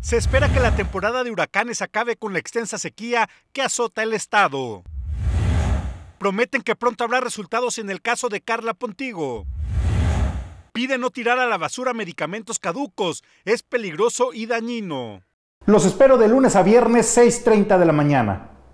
Se espera que la temporada de huracanes acabe con la extensa sequía que azota el estado. Prometen que pronto habrá resultados en el caso de Carla Pontigo. Pide no tirar a la basura medicamentos caducos, es peligroso y dañino. Los espero de lunes a viernes 6.30 de la mañana.